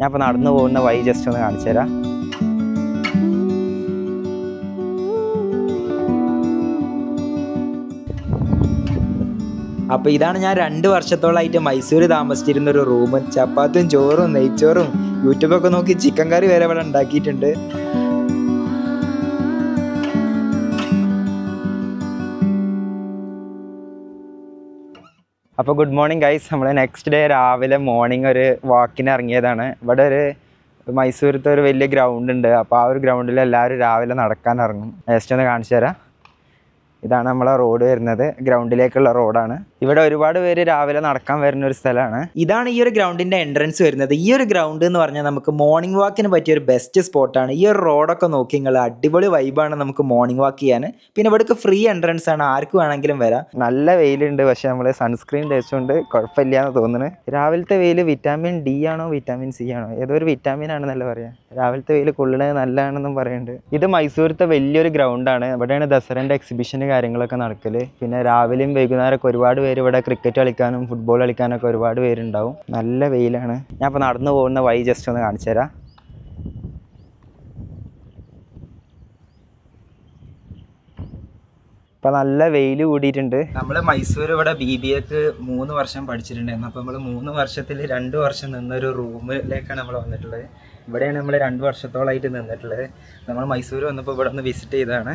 ഞാൻ ഇപ്പൊ നടന്നു പോകുന്ന വഴി ജസ്റ്റ് ഒന്ന് കാണിച്ചു തരാം അപ്പോൾ ഇതാണ് ഞാൻ രണ്ട് വർഷത്തോളായിട്ട് മൈസൂർ താമസിച്ചിരുന്ന ഒരു റൂമും ചപ്പാത്തും ചോറും നെയ്ച്ചോറും യൂട്യൂബൊക്കെ നോക്കി ചിക്കൻ കറി വരെ ഇവിടെ ഉണ്ടാക്കിയിട്ടുണ്ട് അപ്പോൾ ഗുഡ് മോർണിംഗ് ഗൈസ് നമ്മൾ നെക്സ്റ്റ് ഡേ രാവിലെ മോർണിംഗ് ഒരു വാക്കിന് ഇറങ്ങിയതാണ് ഇവിടെ ഒരു മൈസൂരത്തെ ഒരു വലിയ ഗ്രൗണ്ട് ഉണ്ട് അപ്പോൾ ആ ഒരു ഗ്രൗണ്ടിൽ എല്ലാവരും രാവിലെ നടക്കാൻ ഇറങ്ങും ജസ്റ്റ് ഒന്ന് കാണിച്ചു തരാം ഇതാണ് നമ്മളെ റോഡ് വരുന്നത് ഗ്രൗണ്ടിലേക്കുള്ള റോഡാണ് ഇവിടെ ഒരുപാട് പേര് രാവിലെ നടക്കാൻ വരുന്ന ഒരു സ്ഥലമാണ് ഇതാണ് ഈ ഒരു ഗ്രൗണ്ടിന്റെ എൻട്രൻസ് വരുന്നത് ഈ ഒരു ഗ്രൗണ്ട് എന്ന് പറഞ്ഞാൽ നമുക്ക് മോർണിംഗ് വാക്കിന് പറ്റിയ ഒരു ബെസ്റ്റ് സ്പോട്ടാണ് ഈ ഒരു റോഡൊക്കെ നോക്കി നിങ്ങൾ അടിപൊളി വൈബാണ് നമുക്ക് മോർണിംഗ് വാക്ക് ചെയ്യാൻ പിന്നെ ഇവിടെ ഫ്രീ എൻട്രൻസ് ആണ് ആർക്ക് വേണമെങ്കിലും വരാം നല്ല വെയിലുണ്ട് പക്ഷെ നമ്മൾ സൺസ്ക്രീൻ തേച്ചുകൊണ്ട് കുഴപ്പമില്ല എന്ന് തോന്നുന്നു രാവിലത്തെ വെയിൽ വിറ്റാമിൻ ഡി ആണോ വിറ്റാമിൻ സി ആണോ ഏതോ ഒരു വിറ്റാമിൻ ആണെന്നല്ല പറയാം രാവിലത്തെ വെയിൽ കൊള്ളണത് നല്ലതാണെന്നും പറയുന്നുണ്ട് ഇത് മൈസൂരത്തെ വലിയൊരു ഗ്രൗണ്ടാണ് ഇവിടെയാണ് ദസറൻ്റെ എക്സിബിഷന് കാര്യങ്ങളൊക്കെ നടക്കല് പിന്നെ രാവിലെയും വൈകുന്നേരമൊക്കെ ഒരുപാട് പേര് ഇവിടെ ക്രിക്കറ്റ് കളിക്കാനും ഫുട്ബോൾ കളിക്കാനൊക്കെ ഒരുപാട് പേരുണ്ടാവും നല്ല വെയിലാണ് ഞാൻ ഇപ്പോൾ നടന്നു പോകുന്ന വഴി ജസ്റ്റ് ഒന്ന് കാണിച്ചു തരാം ഇപ്പൊ നല്ല വെയിൽ കൂടിയിട്ടുണ്ട് നമ്മൾ മൈസൂർ ഇവിടെ ബി ബി എക്ക് മൂന്ന് വർഷം പഠിച്ചിട്ടുണ്ടായിരുന്നു അപ്പൊ നമ്മൾ മൂന്ന് വർഷത്തിൽ രണ്ട് വർഷം നിന്നൊരു റൂമിലേക്കാണ് നമ്മൾ വന്നിട്ടുള്ളത് ഇവിടെയാണ് നമ്മൾ രണ്ട് വർഷത്തോളമായിട്ട് നിന്നിട്ടുള്ളത് നമ്മൾ മൈസൂർ വന്നപ്പോൾ ഇവിടെ ഒന്ന് വിസിറ്റ് ചെയ്തതാണ്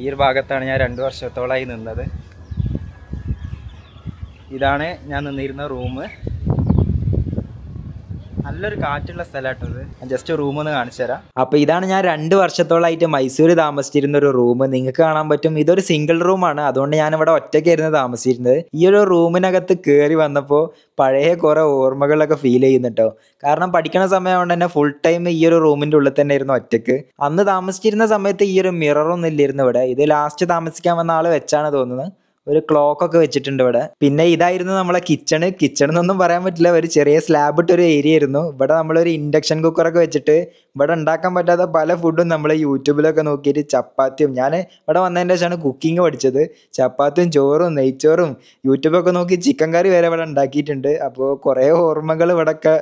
ഈ ഒരു ഭാഗത്താണ് ഞാൻ രണ്ട് വർഷത്തോളമായി നിന്നത് ഇതാണ് ഞാൻ നിന്നിരുന്ന റൂം നല്ലൊരു കാറ്റുള്ള സ്ഥലമായിട്ടത് ജസ്റ്റ് റൂം ഒന്ന് കാണിച്ചു തരാം അപ്പൊ ഇതാണ് ഞാൻ രണ്ട് വർഷത്തോളായിട്ട് മൈസൂർ താമസിച്ചിരുന്ന ഒരു റൂം നിങ്ങൾക്ക് കാണാൻ പറ്റും ഇതൊരു സിംഗിൾ റൂമാണ് അതുകൊണ്ട് ഞാൻ ഇവിടെ ഒറ്റയ്ക്ക് ഒറ്റയ്ക്കായിരുന്നു താമസിച്ചിരുന്നത് ഈ ഒരു റൂമിനകത്ത് കയറി വന്നപ്പോൾ പഴയ കുറെ ഓർമ്മകളൊക്കെ ഫീൽ ചെയ്യുന്നുട്ടോ കാരണം പഠിക്കണ സമയമായതുകൊണ്ട് തന്നെ ഫുൾ ടൈം ഈ ഒരു റൂമിന്റെ ഉള്ളിൽ തന്നെ ആയിരുന്നു ഒറ്റയ്ക്ക് അന്ന് താമസിച്ചിരുന്ന സമയത്ത് ഈ ഒരു മിററൊന്നും ഇല്ലായിരുന്നു ഇവിടെ ഇത് ലാസ്റ്റ് താമസിക്കാൻ വന്ന ആള് വെച്ചാണ് തോന്നുന്നത് ഒരു ക്ലോക്ക് ഒക്കെ വെച്ചിട്ടുണ്ട് ഇവിടെ പിന്നെ ഇതായിരുന്നു നമ്മളെ കിച്ചണ് കിച്ചൺ എന്നൊന്നും പറയാൻ പറ്റില്ല ഒരു ചെറിയ സ്ലാബ് ഇട്ട ഒരു ഏരിയ ആയിരുന്നു ഇവിടെ നമ്മളൊരു ഇൻഡക്ഷൻ കുക്കറൊക്കെ വെച്ചിട്ട് ഇവിടെ ഉണ്ടാക്കാൻ പറ്റാത്ത പല ഫുഡും നമ്മൾ യൂട്യൂബിലൊക്കെ നോക്കിയിട്ട് ചപ്പാത്തിയും ഞാൻ ഇവിടെ വന്നതിൻ്റെ ശേഷമാണ് കുക്കിംഗ് പഠിച്ചത് ചപ്പാത്തിയും ചോറും നെയ്ച്ചോറും യൂട്യൂബൊക്കെ നോക്കി ചിക്കൻ കറി വരെ ഇവിടെ ഉണ്ടാക്കിയിട്ടുണ്ട് അപ്പോൾ കുറേ ഓർമ്മകൾ ഇവിടെയൊക്കെ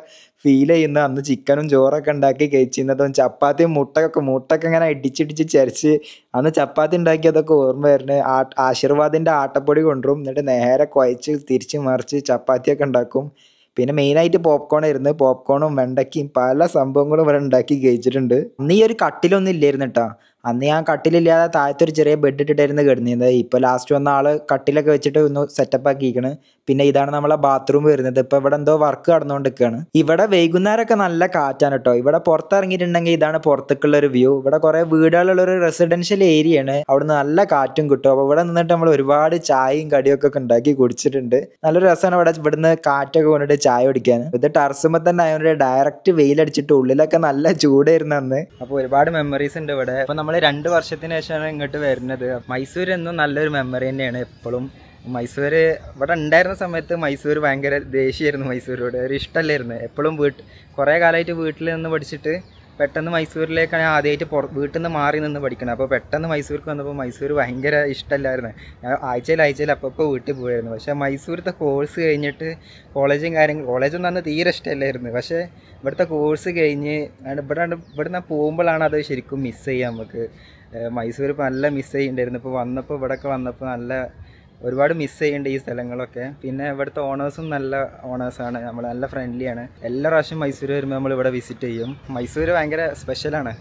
ഫീൽ ചെയ്യുന്ന അന്ന് ചിക്കനും ചോറൊക്കെ ഉണ്ടാക്കി കഴിച്ചിരുന്നതും ചപ്പാത്തിയും മുട്ടയൊക്കെ മുട്ടൊക്കെ ഇങ്ങനെ ഇടിച്ചിടിച്ച് ചരിച്ച് അന്ന് ചപ്പാത്തി ഉണ്ടാക്കിയതൊക്കെ ഓർമ്മ വരുന്നത് ആ ആശീർവാദിൻ്റെ ആട്ടപ്പൊടി കൊണ്ടുവരും എന്നിട്ട് നേരെ കുഴച്ച് തിരിച്ച് മറിച്ച് ചപ്പാത്തിയൊക്കെ ഉണ്ടാക്കും പിന്നെ മെയിനായിട്ട് പോപ്കോൺ ആയിരുന്നു പോപ്കോണും വെണ്ടയ്ക്കയും പല സംഭവങ്ങളും ഇവിടെ ഉണ്ടാക്കി കഴിച്ചിട്ടുണ്ട് അന്ന് ഒരു കട്ടിലൊന്നും ഇല്ലായിരുന്നു കേട്ടോ അന്ന് ഞാൻ കട്ടിലില്ലാതെ ഒരു ചെറിയ ബെഡ് ഇട്ടിട്ടായിരുന്നു കിടന്നിരുന്നത് ഇപ്പോൾ ലാസ്റ്റ് വന്ന ആൾ കട്ടിലൊക്കെ വെച്ചിട്ട് ഒന്ന് സെറ്റപ്പ് ആക്കിയിരിക്കണ് പിന്നെ ഇതാണ് നമ്മളെ ബാത്റൂം വരുന്നത് ഇപ്പോൾ ഇവിടെ എന്തോ വർക്ക് കടന്നുകൊണ്ടിരിക്കുകയാണ് ഇവിടെ വൈകുന്നേരമൊക്കെ നല്ല കാറ്റാണ് കേട്ടോ ഇവിടെ പുറത്തിറങ്ങിയിട്ടുണ്ടെങ്കിൽ ഇതാണ് പുറത്തേക്കുള്ള ഒരു വ്യൂ ഇവിടെ കുറേ വീടുകളുള്ള ഒരു റെസിഡൻഷ്യൽ ഏരിയയാണ് അവിടെ നല്ല കാറ്റും കിട്ടും അപ്പോൾ ഇവിടെ നിന്നിട്ട് നമ്മൾ ഒരുപാട് ചായയും കടിയൊക്കെ ഉണ്ടാക്കി കുടിച്ചിട്ടുണ്ട് നല്ലൊരു രസമാണ് ഇവിടെ ഇവിടുന്ന് കാറ്റൊക്കെ കൊണ്ടിട്ട് ചായ കുടിക്കാൻ ഇത് ടർസുമ്പോൾ തന്നെ അതിനൊരു ഡയറക്റ്റ് വെയിലടിച്ചിട്ട് ഉള്ളിലൊക്കെ നല്ല ചൂടായിരുന്നു അന്ന് അപ്പോൾ ഒരുപാട് മെമ്മറീസ് ഉണ്ട് ഇവിടെ അപ്പോൾ നമ്മൾ രണ്ട് വർഷത്തിന് ശേഷമാണ് ഇങ്ങോട്ട് വരുന്നത് മൈസൂർ എന്നും നല്ലൊരു മെമ്മറി തന്നെയാണ് എപ്പോഴും മൈസൂർ ഇവിടെ ഉണ്ടായിരുന്ന സമയത്ത് മൈസൂർ ഭയങ്കര ദേഷ്യമായിരുന്നു മൈസൂരോട് ഒരു ഇഷ്ടമല്ലായിരുന്നു എപ്പോഴും വീട്ട് കുറേ കാലമായിട്ട് വീട്ടിൽ നിന്ന് പഠിച്ചിട്ട് പെട്ടെന്ന് മൈസൂരിലേക്കാണ് ആദ്യമായിട്ട് പുറ വീട്ടിൽ നിന്ന് മാറി നിന്ന് പഠിക്കണം അപ്പോൾ പെട്ടെന്ന് മൈസൂർക്ക് വന്നപ്പോൾ മൈസൂർ ഭയങ്കര ഇഷ്ടമല്ലായിരുന്നു ഞാൻ ആഴ്ചയിൽ ആഴ്ചയിൽ അപ്പോൾ വീട്ടിൽ പോയായിരുന്നു പക്ഷേ മൈസൂരത്തെ കോഴ്സ് കഴിഞ്ഞിട്ട് കോളേജും കാര്യങ്ങൾ കോളേജൊന്നും അന്ന് തീരെ ഇഷ്ടമല്ലായിരുന്നു പക്ഷേ ഇവിടുത്തെ കോഴ്സ് കഴിഞ്ഞ് ഇവിടെ ഇവിടുന്ന് പോകുമ്പോഴാണ് അത് ശരിക്കും മിസ്സ് ചെയ്യാം നമുക്ക് മൈസൂർ ഇപ്പോൾ നല്ല മിസ്സ് ചെയ്യുന്നുണ്ടായിരുന്നു ഇപ്പോൾ വന്നപ്പോൾ ഇവിടെയൊക്കെ വന്നപ്പോൾ നല്ല ഒരുപാട് മിസ് ചെയ്യുന്നുണ്ട് ഈ സ്ഥലങ്ങളൊക്കെ പിന്നെ ഇവിടുത്തെ ഓണേഴ്സും നല്ല ഓണേഴ്സാണ് നമ്മൾ നല്ല ഫ്രണ്ട്ലിയാണ് എല്ലാ പ്രാവശ്യം മൈസൂർ വരുമ്പോൾ നമ്മൾ ഇവിടെ വിസിറ്റ് ചെയ്യും മൈസൂർ ഭയങ്കര സ്പെഷ്യലാണ്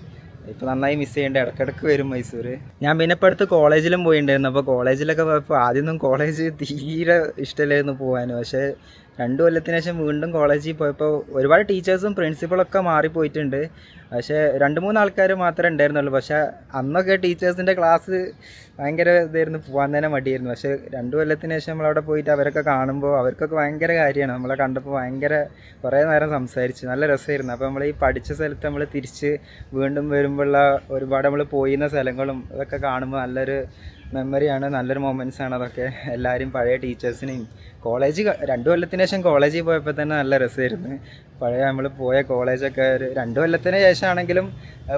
ഇപ്പം നന്നായി മിസ് ചെയ്യേണ്ട ഇടക്കിടക്ക് വരും മൈസൂർ ഞാൻ പിന്നെ ഇപ്പോൾ അടുത്ത് കോളേജിലും പോയിട്ടുണ്ടായിരുന്നു അപ്പോൾ കോളേജിലൊക്കെ പോയപ്പോൾ ആദ്യമൊന്നും കോളേജ് തീരെ ഇഷ്ടമില്ലായിരുന്നു പോകാൻ പക്ഷേ രണ്ട് കൊല്ലത്തിന് ശേഷം വീണ്ടും കോളേജിൽ പോയപ്പോൾ ഒരുപാട് ടീച്ചേഴ്സും പ്രിൻസിപ്പളൊക്കെ മാറിപ്പോയിട്ടുണ്ട് പക്ഷേ രണ്ട് മൂന്ന് ആൾക്കാർ മാത്രമേ ഉണ്ടായിരുന്നുള്ളൂ പക്ഷേ അന്നൊക്കെ ടീച്ചേഴ്സിൻ്റെ ക്ലാസ് ഭയങ്കര ഇതായിരുന്നു പോകാൻ തന്നെ മടിയായിരുന്നു പക്ഷേ രണ്ട് കൊല്ലത്തിന് ശേഷം നമ്മളവിടെ പോയിട്ട് അവരൊക്കെ കാണുമ്പോൾ അവർക്കൊക്കെ ഭയങ്കര കാര്യമാണ് നമ്മളെ കണ്ടപ്പോൾ ഭയങ്കര കുറേ നേരം സംസാരിച്ചു നല്ല രസമായിരുന്നു അപ്പോൾ നമ്മൾ ഈ പഠിച്ച സ്ഥലത്ത് നമ്മൾ തിരിച്ച് വീണ്ടും വരുമ്പോഴുള്ള ഒരുപാട് നമ്മൾ പോയിരുന്ന സ്ഥലങ്ങളും അതൊക്കെ കാണുമ്പോൾ നല്ലൊരു മെമ്മറിയാണ് നല്ലൊരു മൊമെൻറ്റ്സ് ആണ് അതൊക്കെ എല്ലാവരും പഴയ ടീച്ചേഴ്സിനെയും കോളേജ് രണ്ട് കൊല്ലത്തിന് ശേഷം കോളേജിൽ പോയപ്പോൾ തന്നെ നല്ല രസമായിരുന്നു പഴയ നമ്മൾ പോയ കോളേജൊക്കെ ഒരു രണ്ട് കൊല്ലത്തിന് ശേഷമാണെങ്കിലും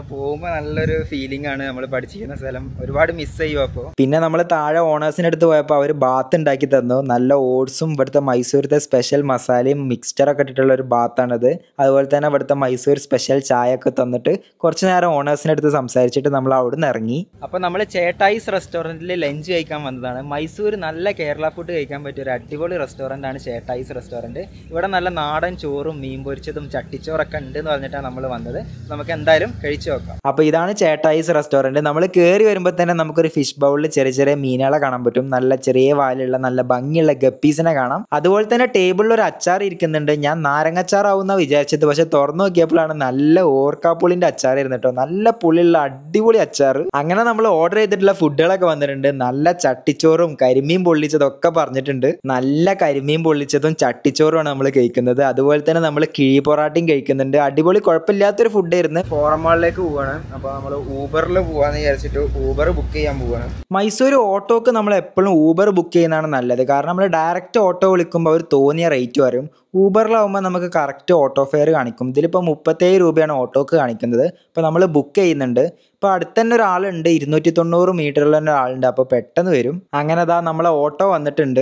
പോകുമ്പോൾ നല്ലൊരു ഫീലിംഗ് ആണ് നമ്മൾ പഠിച്ചിരിക്കുന്ന സ്ഥലം ഒരുപാട് മിസ് ചെയ്യും അപ്പോൾ പിന്നെ നമ്മൾ താഴെ ഓണേഴ്സിൻ്റെ അടുത്ത് പോയപ്പോൾ അവർ ബാത്ത് ഉണ്ടാക്കി തന്നു നല്ല ഓട്സും ഇവിടുത്തെ മൈസൂരത്തെ സ്പെഷ്യൽ മസാലയും മിക്സ്ചറൊക്കെ ഇട്ടിട്ടുള്ള ഒരു ബാത്താണത് അതുപോലെ തന്നെ ഇവിടുത്തെ മൈസൂർ സ്പെഷ്യൽ ചായ ഒക്കെ തന്നിട്ട് കുറച്ച് നേരം ഓണേഴ്സിൻ്റെ അടുത്ത് സംസാരിച്ചിട്ട് നമ്മൾ അവിടെ നിന്ന് ഇറങ്ങി അപ്പോൾ നമ്മൾ ചേട്ടായിസ് റെസ്റ്റോറൻറ്റിൽ റെസ്റ്റോറൻറ്റിൽ ലഞ്ച് കഴിക്കാൻ വന്നതാണ് മൈസൂർ നല്ല കേരള ഫുഡ് കഴിക്കാൻ പറ്റിയ ഒരു അടിപൊളി റെസ്റ്റോറൻ്റ് ആണ് ചേട്ടായിസ് റെസ്റ്റോറൻറ്റ് ഇവിടെ നല്ല നാടൻ ചോറും മീൻ പൊരിച്ചതും ചട്ടിച്ചോറൊക്കെ ഉണ്ട് എന്ന് പറഞ്ഞിട്ടാണ് നമ്മൾ വന്നത് നമുക്ക് എന്തായാലും കഴിച്ചു നോക്കാം അപ്പോൾ ഇതാണ് ചേട്ടായിസ് റെസ്റ്റോറൻറ്റ് നമ്മൾ കയറി വരുമ്പോൾ തന്നെ നമുക്കൊരു ഫിഷ് ബൗളിൽ ചെറിയ ചെറിയ മീനുകളെ കാണാൻ പറ്റും നല്ല ചെറിയ വാലുള്ള നല്ല ഭംഗിയുള്ള ഗപ്പീസിനെ കാണാം അതുപോലെ തന്നെ ടേബിളിൽ ഒരു അച്ചാർ ഇരിക്കുന്നുണ്ട് ഞാൻ നാരങ്ങച്ചാറാവുന്ന വിചാരിച്ചത് പക്ഷെ തുറന്നു നോക്കിയപ്പോഴാണ് നല്ല ഓർക്കാപ്പുളിൻ്റെ അച്ചാർ ഇരുന്നിട്ടോ നല്ല പുളിയുള്ള അടിപൊളി അച്ചാർ അങ്ങനെ നമ്മൾ ഓർഡർ ചെയ്തിട്ടുള്ള ഫുഡുകളൊക്കെ വന്നിട്ടുണ്ട് പറഞ്ഞിട്ടുണ്ട് നല്ല ചട്ടിച്ചോറും കരിമീൻ പൊള്ളിച്ചതും ഒക്കെ പറഞ്ഞിട്ടുണ്ട് നല്ല കരിമീൻ പൊള്ളിച്ചതും ചട്ടിച്ചോറുമാണ് നമ്മൾ കഴിക്കുന്നത് അതുപോലെ തന്നെ നമ്മൾ കിഴി പൊറാട്ടയും കഴിക്കുന്നുണ്ട് അടിപൊളി കുഴപ്പമില്ലാത്തൊരു ഫുഡായിരുന്നു ഫോറമാളിലേക്ക് പോവാണ് അപ്പൊ നമ്മൾ ഊബറിൽ പോവാന്ന് വിചാരിച്ചിട്ട് ഊബർ ബുക്ക് ചെയ്യാൻ പോവാണ് മൈസൂർ ഓട്ടോക്ക് നമ്മൾ എപ്പോഴും ഊബർ ബുക്ക് ചെയ്യുന്നതാണ് നല്ലത് കാരണം നമ്മൾ ഡയറക്റ്റ് ഓട്ടോ വിളിക്കുമ്പോൾ അവർ തോന്നിയ റേറ്റ് വരും ഊബറിലാവുമ്പോൾ നമുക്ക് കറക്റ്റ് ഓട്ടോ ഫെയർ കാണിക്കും ഇതിലിപ്പോൾ മുപ്പത്തേഴ് രൂപയാണ് ഓട്ടോക്ക് കാണിക്കുന്നത് അപ്പോൾ നമ്മൾ ബുക്ക് ചെയ്യുന്നുണ്ട് ഇപ്പൊ അടുത്ത് തന്നെ ഒരാളുണ്ട് ഇരുന്നൂറ്റി തൊണ്ണൂറ് മീറ്ററിൽ തന്നെ ഒരാളുണ്ട് അപ്പോൾ പെട്ടെന്ന് വരും അങ്ങനെ അതാ നമ്മളെ ഓട്ടോ വന്നിട്ടുണ്ട്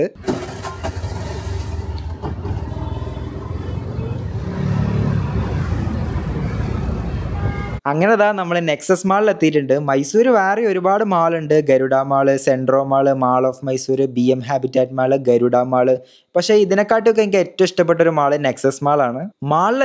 അങ്ങനെ നമ്മൾ നെക്സസ് മാളിൽ എത്തിയിട്ടുണ്ട് മൈസൂർ വേറെ ഒരുപാട് മാളുണ്ട് Garuda mall Centro mall mall of Mysore B M habitat mall Garuda mall പക്ഷേ ഇതിനെക്കാട്ടൊക്കെ എനിക്ക് ഏറ്റവും ഇഷ്ടപ്പെട്ട ഒരു മാള് നെക്സസ് മാളാണ്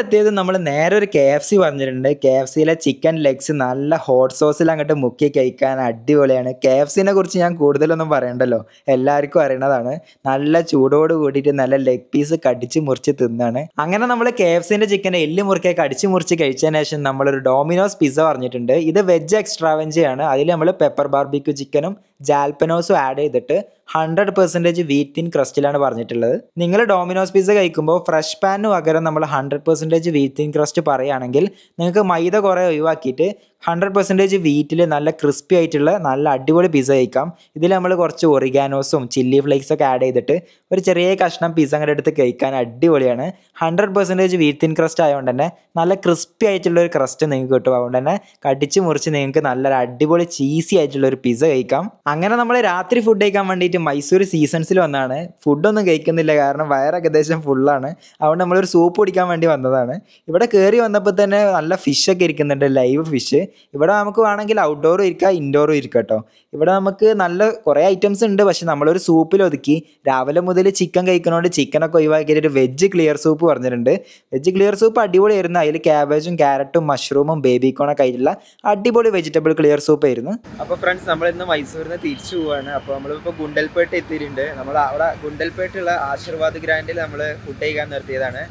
എത്തിയത് നമ്മൾ നേരെ ഒരു കെ എഫ് സി പറഞ്ഞിട്ടുണ്ട് കെ എഫ് സിയിലെ ചിക്കൻ ലെഗ്സ് നല്ല ഹോട്ട് സോസിൽ അങ്ങോട്ട് മുക്കി കഴിക്കാൻ അടിപൊളിയാണ് കെ എഫ് സിനെ കുറിച്ച് ഞാൻ കൂടുതലൊന്നും പറയണ്ടല്ലോ എല്ലാവർക്കും അറിയണതാണ് നല്ല ചൂടോട് കൂടിയിട്ട് നല്ല ലെഗ് പീസ് കടിച്ച് മുറിച്ച് തിന്നാണ് അങ്ങനെ നമ്മൾ കെ എഫ് സിൻ്റെ ചിക്കനെ എല്ല് മുറുക്കെ കടിച്ച് മുറിച്ച് കഴിച്ചതിന് ശേഷം നമ്മളൊരു ഡോമിനോ ഡൊമിനോസ് പിസ്സ പറഞ്ഞിട്ടുണ്ട് ഇത് വെജ് എക്സ്ട്രാവെഞ്ച് ആണ് അതിൽ നമ്മൾ പെപ്പർ ബാർബിക്യൂ ചിക്കനും ജാൽപ്പനോസും ആഡ് ചെയ്തിട്ട് ഹൺഡ്രഡ് പെർസെൻറ്റേജ് വീറ്റിൻ ക്രസ്റ്റിലാണ് പറഞ്ഞിട്ടുള്ളത് നിങ്ങൾ ഡോമിനോസ് പിസ്സ കഴിക്കുമ്പോൾ ഫ്രഷ് പാനിന് പകരം നമ്മൾ ഹൺഡ്രഡ് പെർസെൻറ്റേജ് വീറ്റിൻ ക്രസ്റ്റ് പറയുകയാണെങ്കിൽ നിങ്ങൾക്ക് മൈദ കുറേ ഒഴിവാക്കിയിട്ട് ഹൺഡ്രഡ് പെർസെൻറ്റേജ് വീറ്റിൽ നല്ല ക്രിസ്പി ആയിട്ടുള്ള നല്ല അടിപൊളി പിസ്സ കഴിക്കാം ഇതിൽ നമ്മൾ കുറച്ച് ഒറിഗാനോസും ചില്ലി ഫ്ലേക്സ് ഒക്കെ ആഡ് ചെയ്തിട്ട് ഒരു ചെറിയ കഷ്ണം പിസ്സ അങ്ങനെ എടുത്ത് കഴിക്കാൻ അടിപൊളിയാണ് ഹൺഡ്രഡ് പെർസെൻറ്റേജ് വീറ്റിൻ ക്രസ്റ്റ് ആയതുകൊണ്ട് തന്നെ നല്ല ക്രിസ്പി ആയിട്ടുള്ള ഒരു ക്രസ്റ്റ് നിങ്ങൾക്ക് കിട്ടും അതുകൊണ്ട് തന്നെ കടിച്ച് മുറിച്ച് നിങ്ങൾക്ക് നല്ലൊരു അടിപൊളി ചീസി ആയിട്ടുള്ള ഒരു പിസ്സ കഴിക്കാം അങ്ങനെ നമ്മൾ രാത്രി ഫുഡ് കഴിക്കാൻ വേണ്ടിയിട്ട് ശരിക്കും മൈസൂർ സീസൺസിൽ വന്നതാണ് ഫുഡൊന്നും കഴിക്കുന്നില്ല കാരണം വയറൊക്കെ ഏകദേശം ഫുള്ളാണ് അതുകൊണ്ട് നമ്മളൊരു സൂപ്പ് കുടിക്കാൻ വേണ്ടി വന്നതാണ് ഇവിടെ കയറി വന്നപ്പോൾ തന്നെ നല്ല ഫിഷൊക്കെ ഇരിക്കുന്നുണ്ട് ലൈവ് ഫിഷ് ഇവിടെ നമുക്ക് വേണമെങ്കിൽ ഔട്ട്ഡോറും ഇരിക്കാം ഇൻഡോറും ഇരിക്കാം കേട്ടോ ഇവിടെ നമുക്ക് നല്ല കുറേ ഐറ്റംസ് ഉണ്ട് പക്ഷെ നമ്മളൊരു സൂപ്പിൽ ഒതുക്കി രാവിലെ മുതൽ ചിക്കൻ കഴിക്കുന്നതുകൊണ്ട് ചിക്കനൊക്കെ ഒഴിവാക്കിയിട്ട് ഒരു വെജ് ക്ലിയർ സൂപ്പ് പറഞ്ഞിട്ടുണ്ട് വെജ് ക്ലിയർ സൂപ്പ് അടിപൊളിയായിരുന്നു അതിൽ ക്യാബേജും ക്യാരറ്റും മഷ്റൂമും ബേബിക്കോണൊക്കെ ആയിട്ടുള്ള അടിപൊളി വെജിറ്റബിൾ ക്ലിയർ സൂപ്പ് ആയിരുന്നു അപ്പോൾ ഫ്രണ്ട്സ് നമ്മൾ ഇന്ന് മൈസൂരിൽ നിന്ന് തിരിച്ചു പോവാണ് അപ്പോൾ നമ്മളിപ്പോൾ ഗുണ്ടൽ ഗുണ്ടൽപേട്ട് എത്തിയിട്ടുണ്ട് നമ്മൾ അവിടെ ഗുണ്ടൽപേട്ടുള്ള ആശീർവാദ് ഗ്രാൻഡിൽ നമ്മൾ ഫുഡ് കഴിക്കാൻ നിർത്തിയതാണ്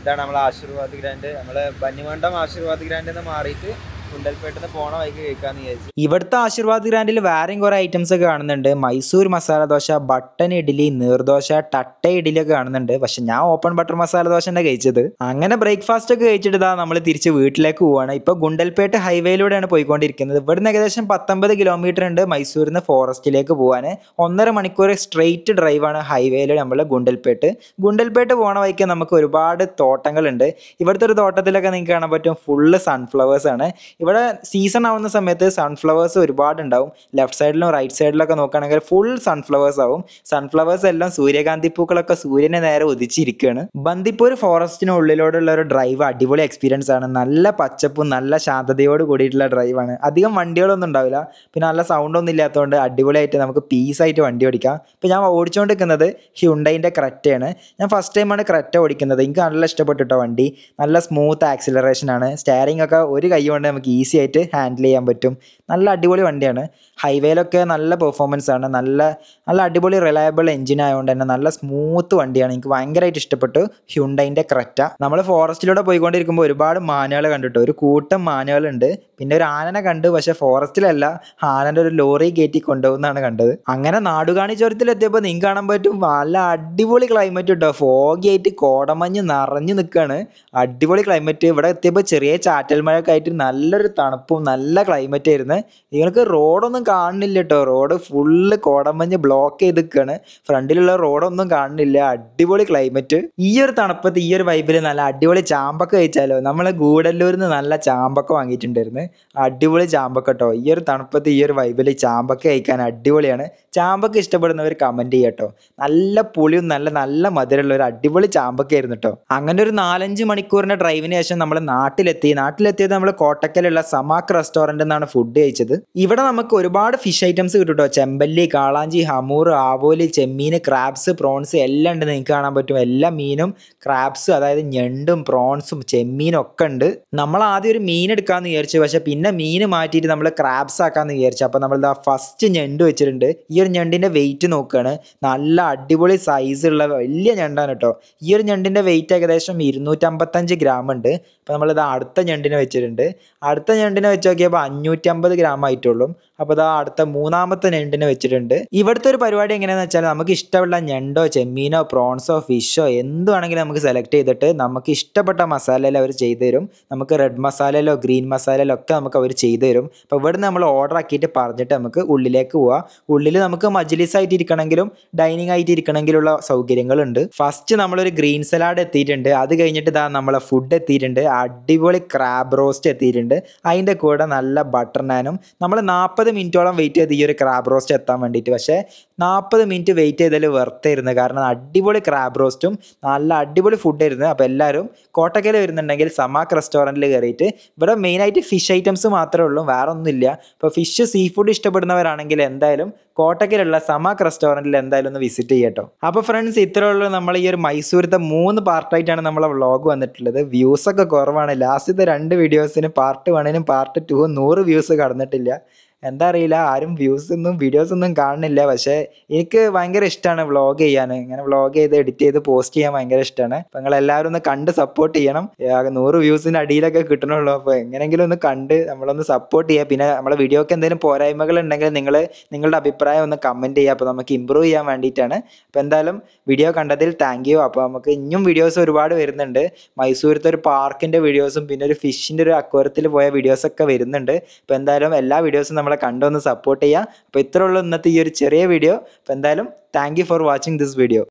ഇതാണ് നമ്മളെ ആശീർവാദ് ഗ്രാൻഡ് നമ്മൾ ബന്നിമണ്ഡം ആശീർവാദ് ഗ്രാൻഡ് എന്ന് മാറിയിട്ട് പോണ വഴിക്ക് ഇവിടുത്തെ ആശീർവാദ് ഗ്രാൻഡിൽ വേറെയും കുറെ ഐറ്റംസ് ഒക്കെ കാണുന്നുണ്ട് മൈസൂർ മസാല ദോശ ബട്ടൻ ഇഡ്ഡലി നീർദോശ ടട്ട ഇഡ്ഡലി ഒക്കെ കാണുന്നുണ്ട് പക്ഷെ ഞാൻ ഓപ്പൺ ബട്ടർ മസാല ദോശ തന്നെ കഴിച്ചത് അങ്ങനെ ബ്രേക്ക്ഫാസ്റ്റ് ഒക്കെ കഴിച്ചിട്ട് ഇതാ നമ്മൾ തിരിച്ച് വീട്ടിലേക്ക് പോവാണ് ഇപ്പൊ ഗുണ്ടൽപേട്ട് ഹൈവേയിലൂടെയാണ് പോയിക്കൊണ്ടിരിക്കുന്നത് ഇവിടുന്ന് ഏകദേശം പത്തൊമ്പത് കിലോമീറ്റർ ഉണ്ട് മൈസൂരിൽ നിന്ന് ഫോറസ്റ്റിലേക്ക് പോവാൻ ഒന്നര മണിക്കൂർ സ്ട്രെയിറ്റ് ഡ്രൈവാണ് ഹൈവേയിൽ നമ്മൾ ഗുണ്ടൽപേട്ട് ഗുണ്ടൽപേട്ട് പോകണ വഴിക്ക് നമുക്ക് ഒരുപാട് തോട്ടങ്ങളുണ്ട് ഇവിടുത്തെ ഒരു തോട്ടത്തിലൊക്കെ നിങ്ങൾക്ക് കാണാൻ പറ്റും ഫുള്ള് സൺഫ്ലവേഴ്സ് ആണ് ഇവിടെ സീസൺ ആവുന്ന സമയത്ത് സൺഫ്ലവേഴ്സ് ഒരുപാട് ഉണ്ടാവും ലെഫ്റ്റ് സൈഡിലും റൈറ്റ് സൈഡിലൊക്കെ നോക്കുകയാണെങ്കിൽ ഫുൾ സൺഫ്ലവേഴ്സ് ആവും സൺഫ്ലവേഴ്സ് എല്ലാം സൂര്യകാന്തി പൂക്കളൊക്കെ സൂര്യനെ നേരെ ഉദിച്ചിരിക്കുകയാണ് ബന്ദിപ്പൂർ ഫോറസ്റ്റിനുള്ളിലോടുള്ള ഒരു ഡ്രൈവ് അടിപൊളി എക്സ്പീരിയൻസ് ആണ് നല്ല പച്ചപ്പും നല്ല ശാന്തതയോട് കൂടിയിട്ടുള്ള ഡ്രൈവാണ് അധികം വണ്ടികളൊന്നും ഉണ്ടാവില്ല പിന്നെ നല്ല ഒന്നും ഇല്ലാത്തതുകൊണ്ട് അടിപൊളിയായിട്ട് നമുക്ക് പീസായിട്ട് വണ്ടി ഓടിക്കാം ഇപ്പം ഞാൻ ഓടിച്ചുകൊണ്ടിരിക്കുന്നത് ഹ്യുണ്ടൈൻ്റെ ക്രെറ്റയാണ് ഞാൻ ഫസ്റ്റ് ടൈമാണ് ക്രെറ്റ ഓടിക്കുന്നത് എനിക്ക് നല്ല ഇഷ്ടപ്പെട്ടു കേട്ടോ വണ്ടി നല്ല സ്മൂത്ത് ആക്സിലറേഷൻ ആണ് സ്റ്റയറിംഗ് ഒക്കെ ഒരു കൈ കൊണ്ട് നമുക്ക് ഈസി ആയിട്ട് ഹാൻഡിൽ ചെയ്യാൻ പറ്റും നല്ല അടിപൊളി വണ്ടിയാണ് ഹൈവേയിലൊക്കെ നല്ല പെർഫോമൻസ് ആണ് നല്ല നല്ല അടിപൊളി റിലയബിൾ എഞ്ചിൻ ആയതുകൊണ്ട് തന്നെ നല്ല സ്മൂത്ത് വണ്ടിയാണ് എനിക്ക് ഭയങ്കരമായിട്ട് ഇഷ്ടപ്പെട്ടു ഹ്യുണ്ടൈൻ്റെ ക്രറ്റ നമ്മൾ ഫോറസ്റ്റിലൂടെ പോയിക്കൊണ്ടിരിക്കുമ്പോൾ ഒരുപാട് മാനുകൾ കണ്ടിട്ടു ഒരു കൂട്ടം മാനുകളുണ്ട് പിന്നെ ഒരു ആനനെ കണ്ടു പക്ഷേ ഫോറസ്റ്റിലല്ല ആനൻ്റെ ഒരു ലോറി കയറ്റി കൊണ്ടുപോകുന്നതാണ് കണ്ടത് അങ്ങനെ നാടുകാണി ചുരത്തിലെത്തിയപ്പോൾ നിങ്ങൾക്ക് കാണാൻ പറ്റും നല്ല അടിപൊളി ക്ലൈമറ്റ് കേട്ടോ ഫോഗി ആയിട്ട് കോടമഞ്ഞ് നിറഞ്ഞു നിൽക്കുകയാണ് അടിപൊളി ക്ലൈമറ്റ് ഇവിടെ എത്തിയപ്പോൾ ചെറിയ ചാറ്റൽ മഴയൊക്കെ ആയിട്ട് നല്ലൊരു തണുപ്പും നല്ല ക്ലൈമറ്റ് ആയിരുന്നു നിങ്ങൾക്ക് റോഡൊന്നും കാണുന്നില്ല കേട്ടോ റോഡ് ഫുള്ള് കോടമഞ്ഞ് ബ്ലോക്ക് ചെയ്ത് നിൽക്കുകയാണ് ഫ്രണ്ടിലുള്ള റോഡൊന്നും കാണുന്നില്ല അടിപൊളി ക്ലൈമറ്റ് ഈ ഒരു തണുപ്പത്ത് ഈ ഒരു വൈബിൽ നല്ല അടിപൊളി ചാമ്പക്ക കഴിച്ചാലോ നമ്മൾ ഗൂഡല്ലൂരിൽ നിന്ന് നല്ല ചാമ്പക്ക വാങ്ങിയിട്ടുണ്ടായിരുന്നു അടിപൊളി ചാമ്പക്ക കേട്ടോ ഈ ഒരു തണുപ്പത്ത് ഈ ഒരു വൈബിൽ ചാമ്പക്ക കഴിക്കാൻ അടിപൊളിയാണ് ചാമ്പക്ക ഇഷ്ടപ്പെടുന്നവർ കമൻറ്റ് ചെയ്യട്ടോ നല്ല പുളിയും നല്ല നല്ല മധുരമുള്ള ഒരു അടിപൊളി ചാമ്പക്ക ആയിരുന്നു കേട്ടോ അങ്ങനെ ഒരു നാലഞ്ച് മണിക്കൂറിൻ്റെ ഡ്രൈവിന് ശേഷം നമ്മൾ നാട്ടിലെത്തി നാട്ടിലെത്തിയത് നമ്മൾ കോട്ടക്കലുള്ള സമാക്ക് റെസ്റ്റോറൻറ്റ് നിന്നാണ് ഫുഡ് കഴിച്ചത് ഇവിടെ നമുക്ക് ഒരുപാട് ഒരുപാട് ഫിഷ് ഐറ്റംസ് കിട്ടും കേട്ടോ ചെമ്പല്ലി കാളാഞ്ചി ഹമൂർ ആവോലി ചെമ്മീൻ ക്രാബ്സ് പ്രോൺസ് എല്ലാം ഉണ്ട് നിങ്ങൾക്ക് കാണാൻ പറ്റും എല്ലാ മീനും ക്രാബ്സ് അതായത് ഞണ്ടും പ്രോൺസും ചെമ്മീനും ഒക്കെ ഉണ്ട് നമ്മൾ ആദ്യം ഒരു മീൻ എടുക്കാമെന്ന് വിചാരിച്ചു പക്ഷേ പിന്നെ മീൻ മാറ്റിയിട്ട് നമ്മൾ ക്രാബ്സ് ആക്കാമെന്ന് വിചാരിച്ചു അപ്പം നമ്മൾ ഇതാ ഫസ്റ്റ് ഞണ്ട് വെച്ചിട്ടുണ്ട് ഈ ഒരു ഞണ്ടിൻ്റെ വെയിറ്റ് നോക്കുകയാണ് നല്ല അടിപൊളി സൈസുള്ള വലിയ ഞണ്ടാണ് കേട്ടോ ഈ ഒരു ഞണ്ടിൻ്റെ വെയിറ്റ് ഏകദേശം ഇരുന്നൂറ്റമ്പത്തഞ്ച് ഗ്രാം ഉണ്ട് അപ്പോൾ നമ്മളിത് അടുത്ത ഞണ്ടിനെ വെച്ചിട്ടുണ്ട് അടുത്ത ഞണ്ടിനെ വെച്ച് നോക്കിയപ്പോൾ അഞ്ഞൂറ്റമ്പത് ഗ്രാം ആയിട്ടുള്ളൂ അപ്പോൾ അതാ അടുത്ത മൂന്നാമത്തെ ഞണ്ടിനെ വെച്ചിട്ടുണ്ട് ഇവിടുത്തെ ഒരു പരിപാടി എങ്ങനെയാന്ന് വെച്ചാൽ നമുക്ക് ഇഷ്ടമുള്ള ഞണ്ടോ ചെമ്മീനോ പ്രോൺസോ ഫിഷോ എന്ത് വേണമെങ്കിലും നമുക്ക് സെലക്ട് ചെയ്തിട്ട് നമുക്ക് ഇഷ്ടപ്പെട്ട മസാലയിൽ അവർ ചെയ്തു തരും നമുക്ക് റെഡ് മസാലയിലോ ഗ്രീൻ മസാലയിലോ ഒക്കെ നമുക്ക് അവർ ചെയ്തു തരും അപ്പോൾ ഇവിടുന്ന് നമ്മൾ ഓർഡർ ആക്കിയിട്ട് പറഞ്ഞിട്ട് നമുക്ക് ഉള്ളിലേക്ക് പോവാം ഉള്ളിൽ നമുക്ക് മജ്ലിസ് ആയിട്ട് ഇരിക്കണമെങ്കിലും ഡൈനിങ് ആയിട്ട് ഇരിക്കണമെങ്കിലുള്ള സൗകര്യങ്ങളുണ്ട് ഫസ്റ്റ് നമ്മളൊരു ഗ്രീൻ സലാഡ് എത്തിയിട്ടുണ്ട് അത് കഴിഞ്ഞിട്ട് ഇതാ നമ്മളെ ഫുഡ് എത്തിയിട്ടുണ്ട് അടിപൊളി ക്രാബ് റോസ്റ്റ് എത്തിയിട്ടുണ്ട് അതിൻ്റെ കൂടെ നല്ല ബട്ടർ നാനും നമ്മൾ നാൽപ്പത് നാൽപ്പത് മിനിറ്റോളം വെയിറ്റ് ചെയ്ത് ഈ ഒരു ക്രാബ് റോസ്റ്റ് എത്താൻ വേണ്ടിയിട്ട് പക്ഷേ നാൽപ്പത് മിനിറ്റ് വെയിറ്റ് ചെയ്തതിൽ വെറുത്തായിരുന്നു കാരണം അടിപൊളി ക്രാബ് റോസ്റ്റും നല്ല അടിപൊളി ഫുഡായിരുന്നു അപ്പോൾ എല്ലാവരും കോട്ടക്കയിൽ വരുന്നുണ്ടെങ്കിൽ സമാക്ക് റെസ്റ്റോറൻറ്റിൽ കയറിയിട്ട് ഇവിടെ മെയിനായിട്ട് ഫിഷ് ഐറ്റംസ് മാത്രമേ ഉള്ളൂ വേറെ ഒന്നുമില്ല അപ്പോൾ ഫിഷ് സീ ഫുഡ് ഇഷ്ടപ്പെടുന്നവരാണെങ്കിൽ എന്തായാലും കോട്ടക്കയിലുള്ള സമാക്ക് റെസ്റ്റോറൻറ്റിൽ എന്തായാലും ഒന്ന് വിസിറ്റ് ചെയ്യട്ടോ അപ്പോൾ ഫ്രണ്ട്സ് ഇത്രയുള്ള നമ്മൾ ഈ ഒരു മൈസൂരത്തെ മൂന്ന് പാർട്ടായിട്ടാണ് നമ്മളെ വ്ളോഗ് വന്നിട്ടുള്ളത് വ്യൂസൊക്കെ കുറവാണ് ലാസ്റ്റത്തെ രണ്ട് വീഡിയോസിന് പാർട്ട് വണ്ണിനും പാർട്ട് ടു നൂറ് വ്യൂസ് കടന്നിട്ടില്ല എന്താ അറിയില്ല ആരും വ്യൂസ് ഒന്നും വീഡിയോസ് ഒന്നും കാണുന്നില്ല പക്ഷേ എനിക്ക് ഭയങ്കര ഇഷ്ടമാണ് വ്ളോഗ് ചെയ്യാൻ ഇങ്ങനെ വ്ളോഗ് ചെയ്ത് എഡിറ്റ് ചെയ്ത് പോസ്റ്റ് ചെയ്യാൻ ഭയങ്കര ഇഷ്ടമാണ് അപ്പോൾ നിങ്ങൾ എല്ലാവരും ഒന്ന് കണ്ട് സപ്പോർട്ട് ചെയ്യണം നൂറ് വ്യൂസിന് അടിയിലൊക്കെ കിട്ടണുള്ളൂ അപ്പോൾ എങ്ങനെയെങ്കിലും ഒന്ന് കണ്ട് നമ്മളൊന്ന് സപ്പോർട്ട് ചെയ്യുക പിന്നെ നമ്മുടെ വീഡിയോക്ക് എന്തെങ്കിലും പോരായ്മകൾ ഉണ്ടെങ്കിൽ നിങ്ങൾ നിങ്ങളുടെ അഭിപ്രായം ഒന്ന് കമൻറ്റ് ചെയ്യുക അപ്പോൾ നമുക്ക് ഇമ്പ്രൂവ് ചെയ്യാൻ വേണ്ടിയിട്ടാണ് അപ്പോൾ എന്തായാലും വീഡിയോ കണ്ടതിൽ താങ്ക് യു അപ്പോൾ നമുക്ക് ഇനിയും വീഡിയോസ് ഒരുപാട് വരുന്നുണ്ട് മൈസൂരത്തെ ഒരു പാർക്കിൻ്റെ വീഡിയോസും പിന്നെ ഒരു ഫിഷിൻ്റെ ഒരു അക്വരത്തിൽ പോയ വീഡിയോസൊക്കെ വരുന്നുണ്ട് അപ്പോൾ എന്തായാലും എല്ലാ വീഡിയോസും നമ്മൾ നമ്മളെ കണ്ടൊന്ന് സപ്പോർട്ട് ചെയ്യുക അപ്പോൾ ഇത്രയുള്ളൂ ഇന്നത്തെ ഈ ഒരു ചെറിയ വീഡിയോ അപ്പോൾ എന്തായാലും thank for watching this video